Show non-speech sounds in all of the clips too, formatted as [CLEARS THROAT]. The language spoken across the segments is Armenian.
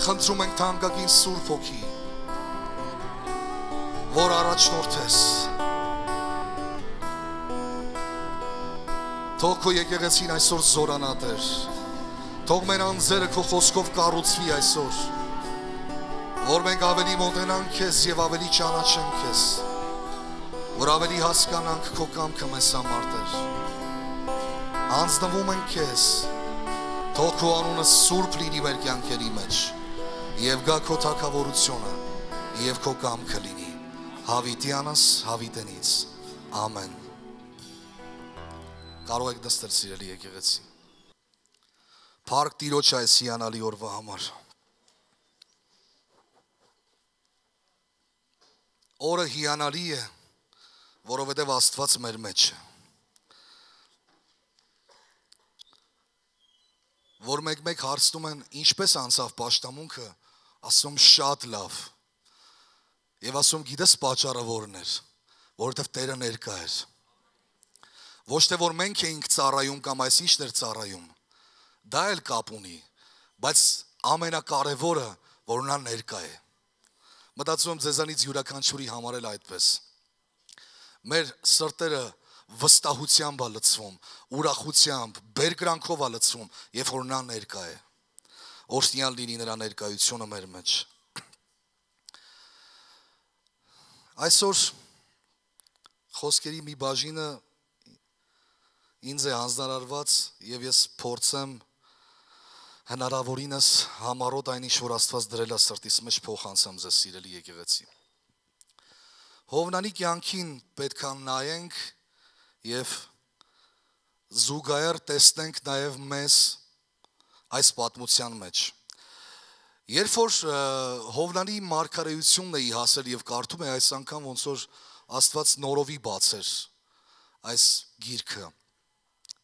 Խնդրում ենք թանկագին Սուրբ Հոգի, որ առաջնորդես։ Թող քո եկեղեցին այսօր զորանա, Տեր։ Թող մեր անձերը քո խոսքով կառուցվի այսօր, որ մենք ավելի մոտենանք քեզ եւ ավելի ճանաչենք քեզ, որ ավելի հասկանանք քո կամքը մեզ համար, Տեր։ Անձնվում ենք քեզ, Թող քո անունը սուրբ լինի մեր կյանքերի մեջ եւ գա քո թակավորությունը եւ քո կամքը լինի հավիտյանս հավիտենից ամեն կարող եք դստել սիրելի եկեղեցի Փառք Տիրոջ այս հիանալի օրվա համար Օրը հիանալի է որովհետև Աստված մեր մեջ է որ մեկ-մեկ հարցնում են ինչպես անցավ աշտամունքը -մեկ ասում շատ լավ։ Եվ ասում գիտես պատճառը որն էր, որովհետև Տերը ներկա էր։ Ոչ թե որ մենք էինք ծառայում կամ այս ինչն էր ծառայում։ Դա էլ կապ ունի, բայց ամենակարևորը որ նա ներկա է։ Մտածում եմ ձեզանից յուրաքանչյուրի համար էլ այդպես։ Մեր սրտերը վստահությամբ է լցվում, ուրախությամբ, բերկրանքով է լցվում, երբ որ նա ներկա է օրսնյալ լինի նրա ներկայությունը մեր մեջ։ Այսօր խոսքերի մի բաժինը ինձ է հանձնարարված եւ ես փորձեմ հնարավորինս համառոտ այն ինչ որ Աստված դրել է սրտիս մեջ փոխանցեմ ձեզ սիրելի եկեղեցի։ Հովնանի կյանքին պետք է նայենք եւ զուգահեռ տեսնենք նաեւ մեզ այս պատմության մեջ։ Երբ որ Հովնանի մարգարեությունն էի հասել եւ կարդում էի այս անգամ ոնց որ Աստված նորովի բացեր այս գիրքը։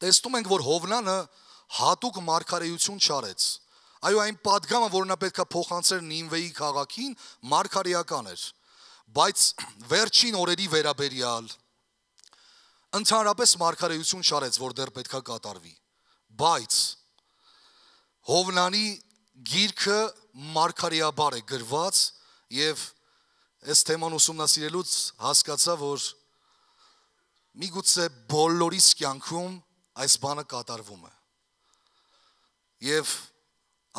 Տեսնում ենք, որ Հովնանը հատուկ մարգարեություն չարեց։ Այո, այն падգամը, որ նա պետքա փոխանցեր Նինվեի քաղաքին, մարգարեական էր։ Բայց վերջին օրերի վերաբերյալ ընդհանրապես մարգարեություն չարեց, որ դեռ պետքա կատարվի։ Բայց Հովնանի գիրքը մարգարեաբար է գրված եւ այս թեման ուսումնասիրելուց հասկացա, որ միգուցե բոլորիս կյանքում այս բանը կատարվում է։ Եվ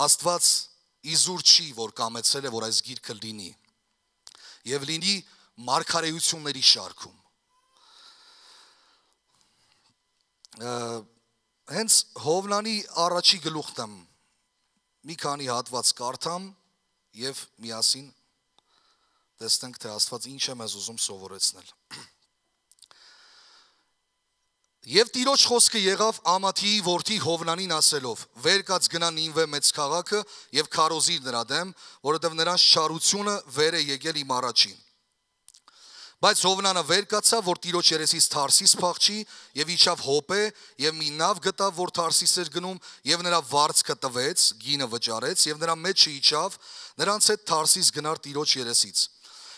Աստված իզուր չի, որ կամեցել է, որ այս գիրքը լինի։ Եվ լինի մարգարեությունների շարքում։ Ա, հենց Հովնանի առաջի գլուխն եմ մի քանի հատված կարդամ եւ միասին տեսնենք թե Աստված ինչ է մեզ ուզում սովորեցնել։ [CLEARS THROAT] Եվ Տիրոջ խոսքը եղավ Ամաթիի որդի Հովնանին ասելով. «Վեր կաց գնա Նինվե մեծ քաղաքը եւ քարոզի նրա դեմ, որովհետեւ նրանց շարությունը վեր է եկել իմ առաջին»։ Բայց Հովնանը վեր կացավ, որ Տիրոջ երեսից Թարսիս փախչի եւ իջավ Հոպե եւ մի նավ գտավ, որ Թարսիս էր գնում եւ նրա վարձքը տվեց, գինը վճարեց եւ նրա մեջը իջավ, նրանց հետ Թարսիս գնար Տիրոջ երեսից։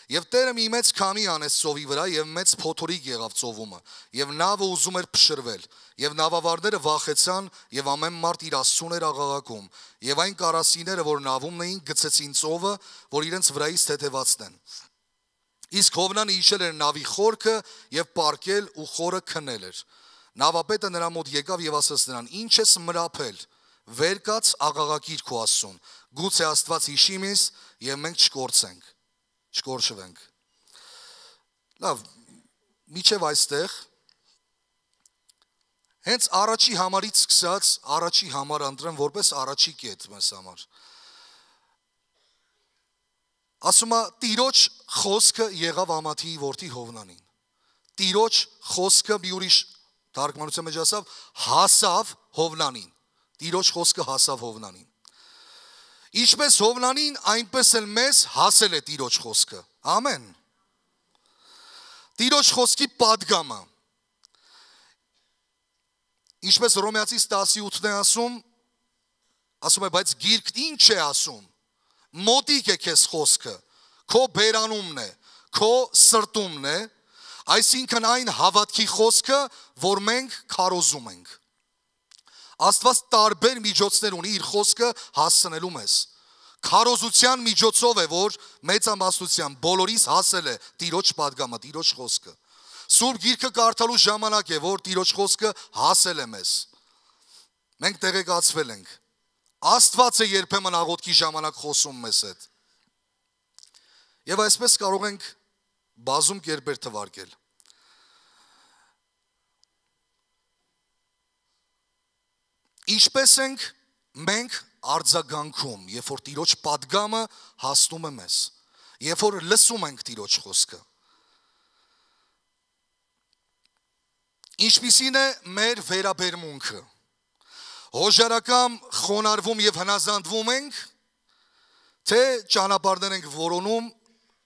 Եվ Տերը մի մեծ քամի անեց ծովի վրա եւ մեծ փոթորիկ եղավ ծովում, եւ նավը ուզում էր փշրվել, եւ նավավարները վախեցան եւ ամեն մարդ իր աստուն էր աղաղակում, եւ այն կարասիները, որ նավում էին, գցեցին ծովը, որ իրենց վրայից թեթևացնեն։ թե Իսկ Հովնանը հիշել էր նավի խորքը եւ պարկել ու խորը քնել էր։ Նավապետը նրա մոտ եկավ եւ ասաց նրան. «Ինչ ես մրափել։ Վեր կաց աղաղակիր քո Աստծուն։ Գուցե Աստված հիշի մեզ եւ մենք չկործենք, չկորշվենք»։ Լավ, միջև այստեղ հենց առաջի համարից սկսած առաջի համար ընտրեմ որպես առաջի կետ մեզ համար։ համար Ասում է Տիրոջ խոսքը եղավ Ամաթիի որդի Հովնանին։ Տիրոջ խոսքը մի ուրիշ թարգմանության մեջ ասավ հասավ Հովնանին։ Տիրոջ խոսքը հասավ Հովնանին։ Ինչպես Հովնանին, այնպես էլ մեզ հասել է Տիրոջ խոսքը։ Ամեն։ Տիրոջ խոսքի падգամը։ Ինչպես Ռոմեացիս 18-ն է ասում, ասում է, բայց գիրքն ինչ է ասում մոտիկ է քեզ խոսքը, քո բերանումն է, քո սրտումն է, այսինքն այն հավատքի խոսքը, որ մենք քարոզում ենք։ Աստված տարբեր միջոցներ ունի իր խոսքը հասցնելու մեզ։ Քարոզության միջոցով է, որ մեծամասնության բոլորիս հասել է Տիրոջ падգամը, Տիրոջ խոսքը։ Սուրբ Գիրքը կարդալու ժամանակ է, որ Տիրոջ խոսքը հասել է մեզ։ Մենք տեղեկացվել ենք Աստվածը երբեմն աղոթքի ժամանակ խոսում մեզ հետ։ Եվ այսպես կարող ենք բազում կերպեր թվարկել։ Ինչպես ենք մենք արձագանքում, երբ որ Տիրոջ падգամը հասնում է մեզ, երբ որ լսում ենք Տիրոջ խոսքը։ Ինչպիսին է մեր վերաբերմունքը հոժարակամ խոնարվում եւ հնազանդվում ենք, թե ճանապարհներ ենք որոնում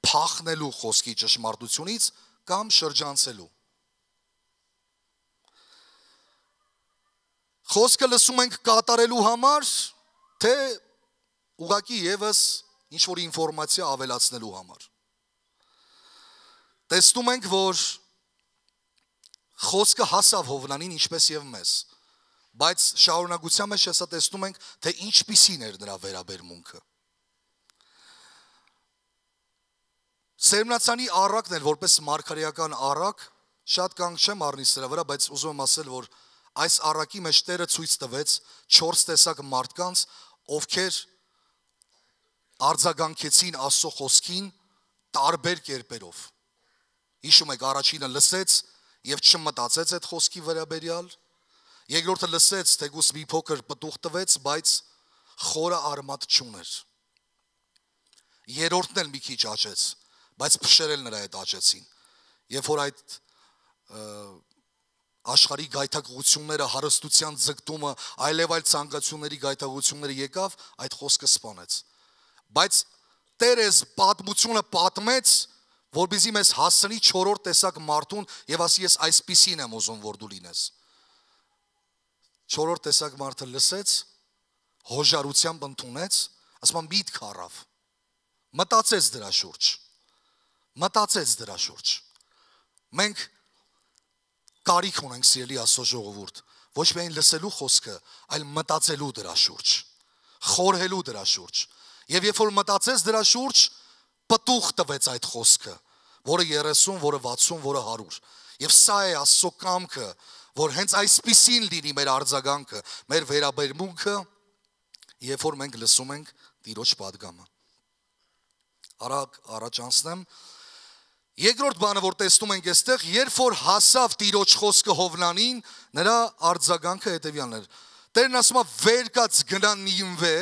փախնելու խոսքի ճշմարտությունից կամ շրջանցելու։ Խոսքը լսում ենք կատարելու համար, թե ուղակի եւս ինչ որ ինֆորմացիա ավելացնելու համար։ Տեսնում ենք, որ խոսքը հասավ Հովնանին ինչպես եւ մեզ։ Բայց շարունակության մեջ հեսա տեսնում ենք, թե ինչպիսին էր նրա վերաբերմունքը։ Սերմնացանի առակն էլ որպես մարգարեական առակ, շատ կանգ չեմ առնի սրա վրա, բայց ուզում եմ ասել, որ այս առակի մեջ Տերը ցույց տվեց 4 տեսակ մարդկանց, ովքեր արձագանքեցին Աստծո խոսքին տարբեր կերպերով։ Հիշում եք, առաջինը լսեց եւ չմտածեց այդ խոսքի վերաբերյալ, Երկրորդը լսեց, թե գուս մի փոքր պտուղ տվեց, բայց խորը արմատ չուներ։ Երրորդն էլ մի քիչ աճեց, բայց փշերել նրա հետ աճեցին։ Երբ որ այդ աշխարհի գայթակղությունները, հարստության ձգտումը, այլև այլ ցանկությունների գայթակղությունները եկավ, այդ խոսքը սփանեց։ Բայց Տեր էս պատմությունը պատմեց, որbիզի մեզ հասնի 4-րդ տեսակ մարդուն եւ ասի ես այսպիսին եմ ուզում որ դու լինես։ 4-րդ տեսակ մարդը լսեց, հոժարությամբ ընդունեց, ասում եմ միտք առավ։ Մտածեց դրա շուրջ։ Մտածեց դրա շուրջ։ Մենք կարիք ունենք սիրելի Աստծո ժողովուրդ, ոչ միայն լսելու խոսքը, այլ մտածելու դրա շուրջ, խորհելու դրա շուրջ։ Եվ երբ որ մտածեց դրա շուրջ, պտուղ տվեց այդ խոսքը, որը 30, որը 60, որը 100։ Եվ սա է Աստծո կամքը, որ հենց այսպեսին լինի մեր արձագանքը, մեր վերաբերմունքը, երբ որ մենք լսում ենք Տիրոջ падգամը։ Արագ առաջ անցնեմ։ Երկրորդ բանը, որ տեսնում ենք այստեղ, երբ որ հասավ Տիրոջ խոսքը Հովնանին, նրա արձագանքը հետևյալն էր։ Տերն ասում է՝ «Վերկաց գնան նիմվե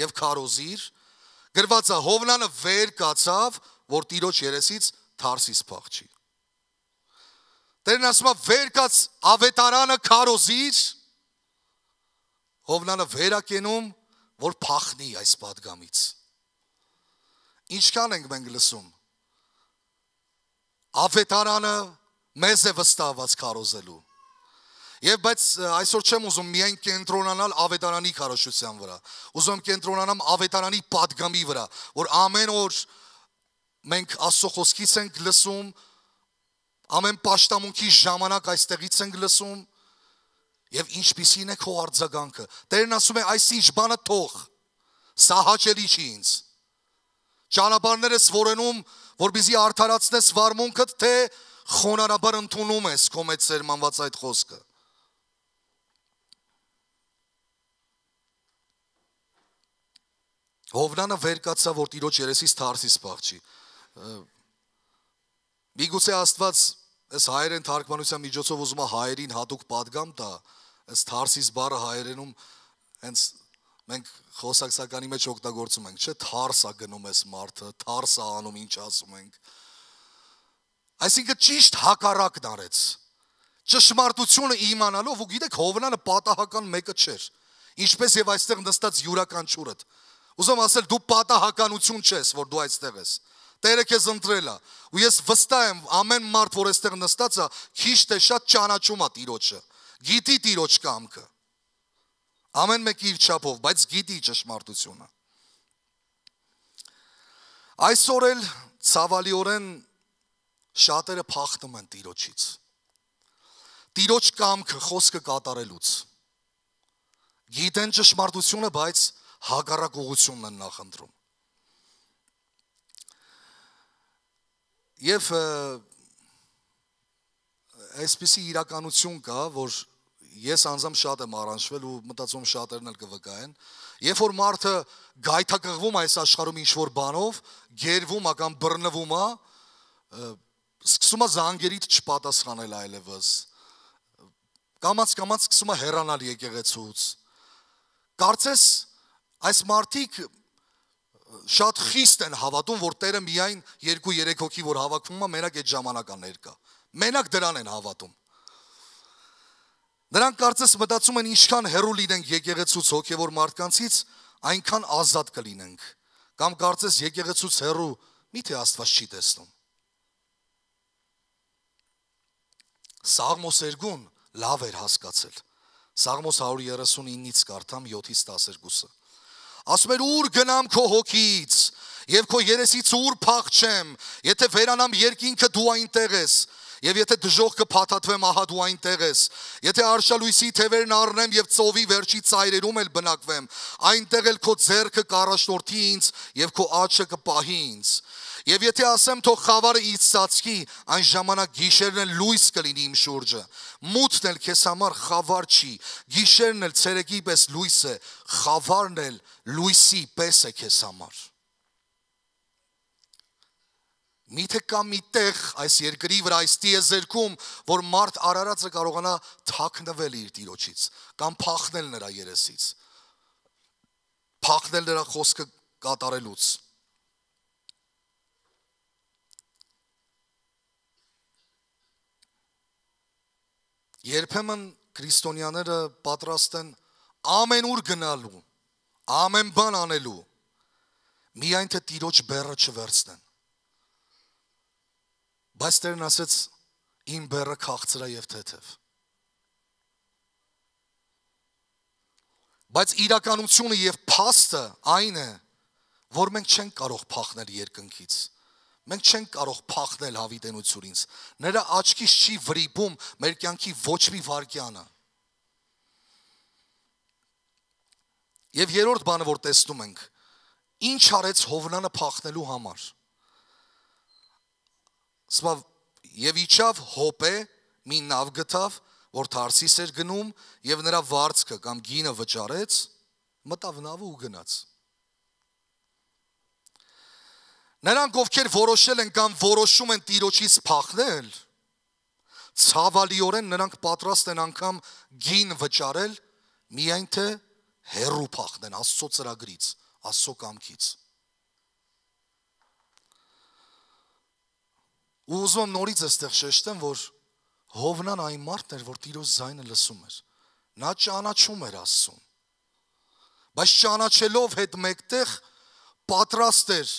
եւ քարոզիր»։ Գրվածա Հովնանը վեր կացավ, որ Տիրոջ երեսից Թարսիս փախչի։ Տերն ասում է վեր կաց ավետարանը քարոզիր Հովնանը վերակենում որ փախնի այս падգամից Ինչքան ենք մենք լսում Ավետարանը մեզ է վստահված քարոզելու Եվ բայց այսօր չեմ ուզում միայն կենտրոնանալ ավետարանի քարոշության վրա։ Ուզում եմ կենտրոնանամ ավետարանի падգամի վրա, որ ամեն օր մենք Աստծո խոսքից ենք լսում, Ամեն աշտամունքի ժամանակ այստեղից ենք լսում եւ ինչպիսին է քո արձագանքը։ Տերն ասում է այսինչ բանը թող։ Սա հաճելի չի ինձ։ Ճանապարհներս որենում, որbizի արդարացնես վարմունքդ, թե խոնարհաբար ընդունում ես քո մեծ ծերմանված այդ խոսքը։ Հովնանը վեր կացավ, որ տիրոջ երեսից Թարսիս փախչի։ Միգուցե Աստված Ըս հայերեն թարգմանության միջոցով ուզում է հայերին հատուկ падգամ տա, ըս Թարսիս բառը հայերենում հենց մենք խոսակցականի մեջ օգտագործում ենք, չէ՞, Թարսա գնում էս մարդը, Թարսա անում ինչ ասում ենք։ Այսինքն ճիշտ հակառակն արեց։ Ճշմարտությունը իմանալով ու գիտեք Հովնանը պատահական մեկը չէր։ Ինչպես եւ այստեղ նստած յուրական ճուրդ։ Ուզում ասել դու պատահականություն չես, որ դու այստեղ ես։ Տերը քեզ ընտրել է։ Ու ես վստահ եմ ամեն մարդ, որ այստեղ նստած է, քիչ թե շատ ճանաչում է Տիրոջը։ Գիտի Տիրոջ կամքը։ Ամեն մեկի իր չափով, բայց գիտի ճշմարտությունը։ Այսօր էլ ցավալիորեն շատերը փախնում են Տիրոջից։ Տիրոջ կամքը խոսքը կատարելուց։ Գիտեն ճշմարտությունը, բայց հակառակ ուղությունն են նախընտրում։ Եվ այսպիսի իրականություն կա, որ ես անձամբ շատ եմ առանջվել ու մտածում շատերն էլ կվկայեն, երբ որ մարդը գայթակղվում այս աշխարհում ինչ որ բանով, գերվում է կամ բռնվում է, սկսում է զանգերից չպատասխանել այլևս։ Կամած կամած սկսում է հեռանալ եկեղեցուց։ Կարծես այս մարդիկ շատ խիստ են հավատում, որ Տերը միայն 2-3 հոգի որ հավաքվում է, մենակ այդ ժամանական ներկա։ Մենակ դրան են հավատում։ Նրանք կարծես մտածում են ինչքան հեռու լինենք եկեղեցուց հոգևոր մարդկանցից, այնքան ազատ կլինենք։ Կամ կարծես եկեղեցուց հեռու միթե Աստված չի տեսնում։ Սաղմոս 2-ն լավ էր հասկացել։ Սաղմոս 139-ից կարդամ 7-ից 12-ը ասում էր ուր գնամ քո հոգից եւ քո երեսից ուր փախչեմ եթե վերանամ երկինքը դու այնտեղ ես Եվ եթե դժող կփաթաթվեմ, ահա դու այնտեղ ես։ Եթե արշալույսի թևերն առնեմ եւ ծովի վերջի ծայրերում էլ բնակվեմ, այնտեղ էլ քո ձեռքը կառաշնորթի ինձ եւ քո աչքը կպահի ինձ։ Եվ եթե ասեմ, թող խավարը իծ ծածկի, այն ժամանակ գիշերն էլ լույս կլինի իմ շուրջը։ Մութն էլ քեզ համար խավար չի, գիշերն էլ ցերեկի պես լույս է, խավարն էլ լույսի պես է քեզ համար։ Միթե կա մի տեղ այս երկրի վրա, այս տիեզերքում, որ մարդ արարածը կարողանա թաքնվել իր տիրոջից կամ փախնել նրա երեսից։ Փախնել նրա խոսքը կատարելուց Երբեմն քրիստոնյաները պատրաստ են ամեն ուր գնալու, ամեն բան անելու, միայն թե Տիրոջ բեռը չվերցնեն։ Բայց Տերն ասեց. «Իմ բեռը քաղցրա եւ թեթև»։ Բայց իրականությունը եւ փաստը այն է, որ մենք չենք կարող փախնել երկնքից Մենք չենք կարող փախնել հավիտենություն ինձ։ Նրա աչքից չի վրիպում մեր կյանքի ոչ մի վարքյանը։ Եվ երրորդ բանը, որ տեսնում ենք, ինչ արեց Հովնանը փախնելու համար։ Սա եւ իջավ հոպե, մի նավ գտավ, որ Թարսիս էր գնում եւ նրա վարձքը կամ գինը վճարեց, մտավ նավը ու գնաց։ Նրանք ովքեր որոշել են կամ որոշում են տիրոջից փախնել, ցավալիորեն նրանք պատրաստ են անգամ գին վճարել միայն թե հերու փախնեն Աստծո ծրագրից, Աստծո կամքից։ Ու ուզում եմ նորից էստեղ շեշտեմ, որ Հովնան այն մարդն էր, որ Տիրոջ զայնը լսում էր։ Նա ճանաչում էր Աստծուն։ Բայց ճանաչելով հետ մեկտեղ պատրաստ էր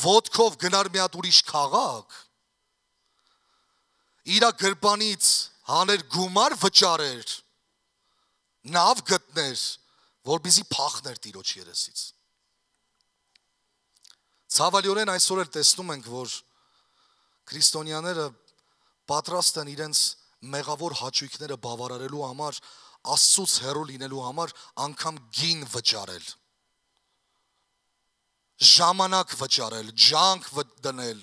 ոդկով գնար մի հատ ուրիշ քաղաք իր գրբանից հաներ գումար վճարեր նավ գտներ որբիզի փախներ տիրոջ երեսից ցավալիորեն այսօր էլ տեսնում ենք որ քրիստոնյաները պատրաստ են իրենց մեղավոր հաճույքները բավարարելու համար աստծուց հեռու լինելու համար անգամ գին վճարել ժամանակ վճարել, ջանք դնել։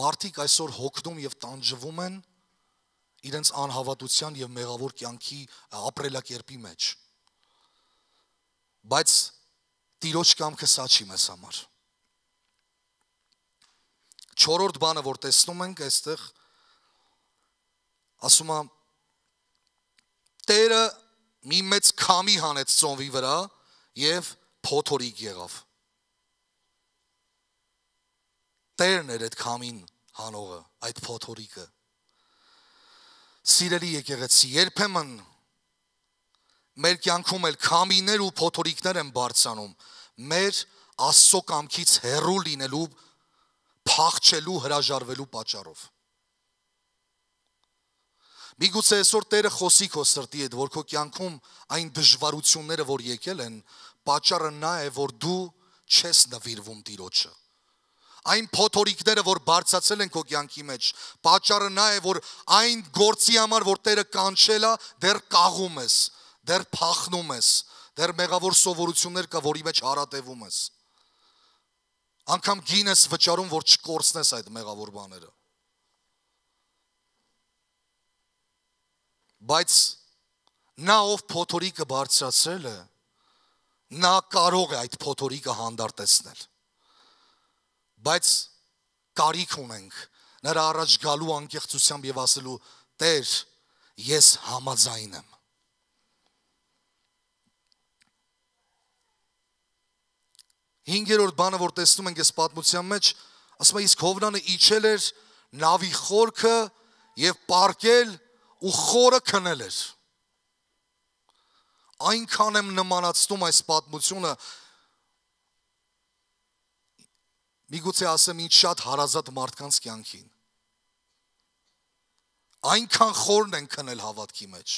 Մարդիկ այսօր հոգնում եւ տանջվում են իրենց անհավատության եւ մեղավոր կյանքի ապրելակերպի մեջ։ Բայց տիրոջ կամքը սա չի մեզ համար։ Չորրորդ բանը, որ տեսնում ենք այստեղ, ասում է Տերը մի մեծ քամի հանեց ծովի վրա եւ փոթորիկ եղավ։ Տերն էր այդ քամին հանողը, այդ փոթորիկը։ Սիրելի եկեղեցի, երբեմն մեր կյանքում էլ քամիներ ու փոթորիկներ են բարձանում մեր Աստծո կամքից հեռու լինելու, փախչելու, հրաժարվելու պատճառով։ Միգուցե այսօր Տերը խոսի քո սրտի հետ, որ քո կյանքում այն դժվարությունները, որ եկել են, պատճառը նա է, որ դու չես նվիրվում Տիրոջը։ Այն փոթորիկները, որ բարձացել են քո կյանքի մեջ, պատճառը նա է, որ այն գործի համար, որ Տերը կանչել է, դեռ կաղում ես, դեռ փախնում ես, դեռ մեղավոր սովորություններ կա, որի մեջ հարատևում ես։ Անկամ գինես վճարում, որ չկորցնես այդ մեղավոր բաները։ Բայց նա ով փոթորիկը բարձրացրել է, նա կարող է այդ փոթորիկը հանդարտեցնել։ Բայց կարիք ունենք նրա առաջ գալու անկեղծությամբ եւ ասելու Տեր, ես համաձայն եմ։ Հինգերորդ բանը, որ տեսնում ենք այս պատմության մեջ, ասում է իսկ Հովնանը իջել էր նավի խորքը եւ պարկել ու խորը քնել էր։ Այնքան եմ նմանացնում այս պատմությունը միգուցե ասեմ ինչ շատ հարազատ մարդկանց կյանքին։ Այնքան խորն են քնել հավատքի մեջ։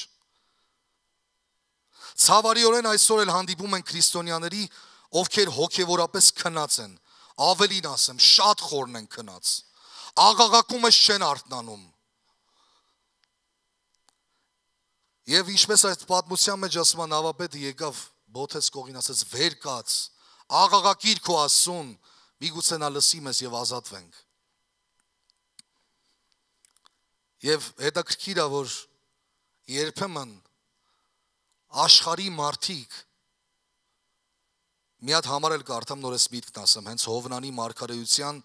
Ցավարիորեն այսօր էլ հանդիպում են քրիստոնյաների, ովքեր հոգևորապես քնած են։ Ավելին ասեմ, շատ խորն են քնած։ Աղաղակումս չեն արթնանում։ Եվ ինչպես այդ պատմության մեջ ասում է նավապետը եկավ Բոթես կողին ասաց վեր կաց աղաղակիր քո Աստծուն միգուցե նա լսի մեզ եւ ազատվենք Եվ հետաքրքիր է որ երբեմն աշխարհի մարդիկ մի հատ համար էլ կարդամ նորից միտքն ասեմ հենց Հովնանի մարգարեության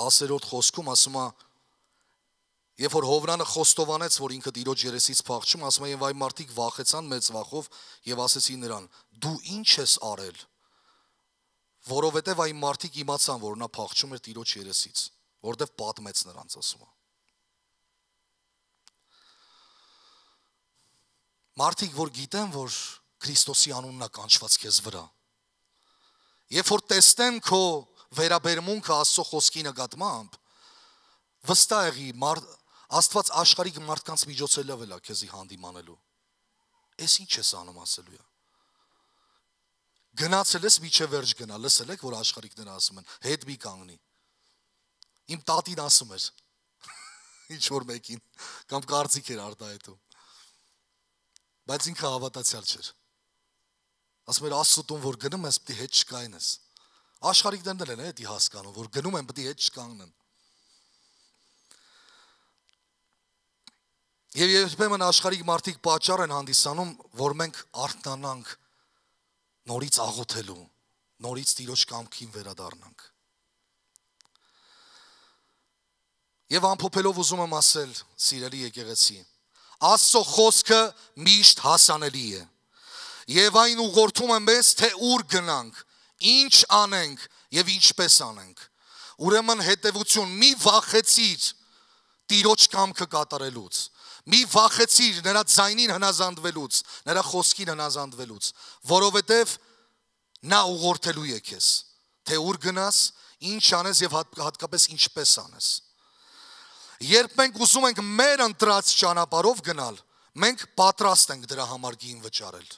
10-րդ խոսքում ասում է Երբ որ Հովրանը խոստովանեց, որ ինքը Տիրոջ երեսից փախչում, ասում է, եւ այ մարդիկ վախեցան մեծ վախով եւ ասեցին նրան. դու ի՞նչ ես արել։ Որովհետեւ այն մարդիկ իմացան, որ նա փախչում էր Տիրոջ երեսից, որտեվ պատմեց նրանց, ասում է։ Մարդիկ, որ գիտեն, որ Քրիստոսի անունն է կանչված քեզ վրա։ Երբ որ տեսնեն քո վերաբերմունքը Աստծո խոսքի նկատմամբ, վստահ եղի մարդ Աստված աշխարհիկ մարդկանց միջոցելով էլա քեզի հանդիմանելու։ Էս ի՞նչ ես անում ասելու է։ Գնացել ես միջև վերջ գնա, լսել եք որ աշխարհիկները ասում են, հետ մի կանգնի։ Իմ տատին ասում էր [LAUGHS] ինչ որ մեկին կամ կարծիք էր արտահայտում։ Բայց ինքը հավատացյալ չէր։ Ասում էր աստծուն որ գնում ես, պիտի հետ չկայնես։ Աշխարհիկներն էլ են էդի հասկանում, որ գնում են, պիտի հետ չկանգնեն։ Եվ երբեմն աշխարհիկ մարդիկ պատճառ են հանդիսանում, որ մենք արթնանանք նորից աղոթելու, նորից ծիրոջ կամքին վերադառնանք։ Եվ ամփոփելով ուզում եմ ասել, սիրելի եկեղեցի, Աստծո խոսքը միշտ հասանելի է։ Եվ այն ուղղորդում է մեզ, թե ուր գնանք, ինչ անենք եւ ինչպես անենք։ Ուրեմն հետեւություն մի վախեցիր Տիրոջ կամքը կատարելուց Մի վախեցիր նրա ձայնին հնազանդվելուց, նրա խոսքին հնազանդվելուց, որովհետև նա ուղորդելու է քեզ, թե ուր գնաս, ինչ անես եւ հատկապես ինչպես անես։ Երբ մենք ուզում ենք մեր ընտրած ճանապարով գնալ, մենք պատրաստ ենք դրա համար գին վճարել։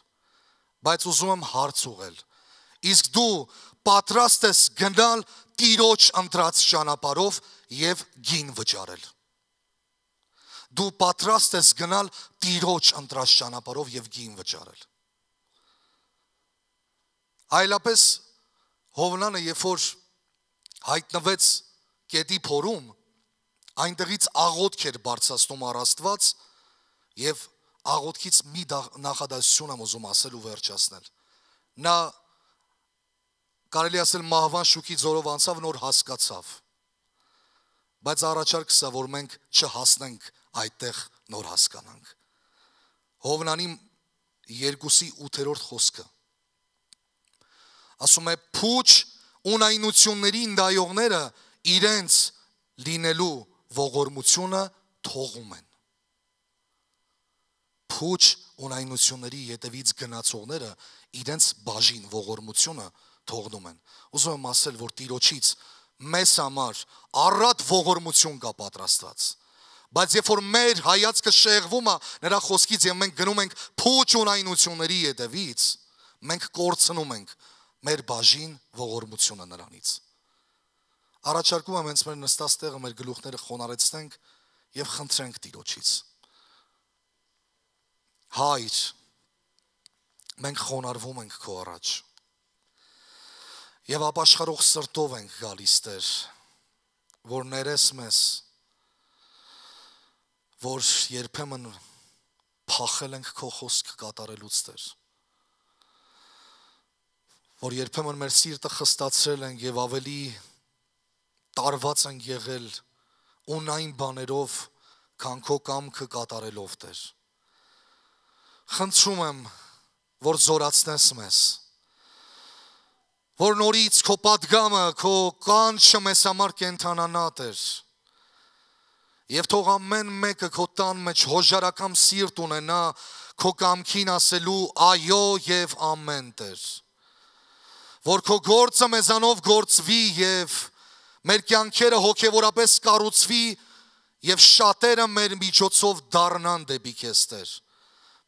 Բայց ուզում եմ հարց ուղղել։ Իսկ դու պատրաստ ես գնալ Տիրոջ ընտրած ճանապարով եւ գին վճարել դու պատրաստ ես գնալ Տիրոջ ընտրած ճանապարով եւ գին վճարել։ Այլապես Հովնանը երբ որ հայտնվեց կետի փորում, այնտեղից աղոթք էր բարձրացնում առ Աստված եւ աղոթքից մի նախադասություն եմ ուզում ասել ու վերջացնել։ Նա կարելի ասել մահվան շուկի ձորով անցավ նոր հասկացավ բայց առաջարկս է որ մենք չհասնենք այդտեղ նոր հասկանանք։ Հովնանի 2-ի 8-րդ խոսքը ասում է փուչ ունայնությունների ընդայողները իրենց լինելու ողորմությունը թողում են փուչ ունայնությունների յետևից գնացողները իրենց բաժին ողորմությունը թողնում են ուզում եմ ասել որ տիրոջից մեզ համար առատ ողորմություն կա պատրաստված Բայց երբ որ մեր հայացքը շեղվում է նրա խոսքից եւ մենք գնում ենք փոճունայնությունների յետևից, մենք կորցնում ենք մեր բաժին ողորմությունը նրանից։ Առաջարկում եմ հենց մեր նստած տեղը մեր գլուխները խոնարեցնենք եւ խնդրենք Տիրոջից։ Հայր, մենք խոնարվում ենք քո առաջ։ Եվ ապաշխարող սրտով ենք գալիս Տեր, որ ներես մեզ որ երբեմն փախել ենք քո խոսք կատարելուց Տեր որ երբեմն մեր սիրտը խստացրել ենք եւ ավելի տարված ենք եղել ունայն բաներով քան քո կամքը կատարելով Տեր խնդրում եմ որ զորացնես մեզ որ նորից քո падգամը քո կանչը մեզ համար կենթանանա Տեր Եվ թող ամեն մեկը քո տան մեջ հոժարակամ սիրտ ունենա քո կամքին ասելու այո եւ ամեն տեր։ Որ քո գործը մեզանով գործվի եւ մեր կյանքերը հոգեորապես կառուցվի եւ շատերը մեր միջոցով դառնան դեպի քեզ Տեր։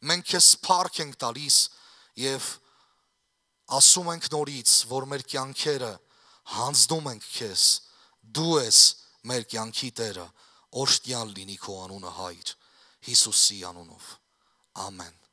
Մենք քեզ փառք ենք տալիս եւ ասում ենք նորից, որ մեր կյանքերը հանձնում ենք քեզ։ Դու ես մեր կյանքի Տերը։ ostjallini koanuna hajt, Hisus sianunov. Amen.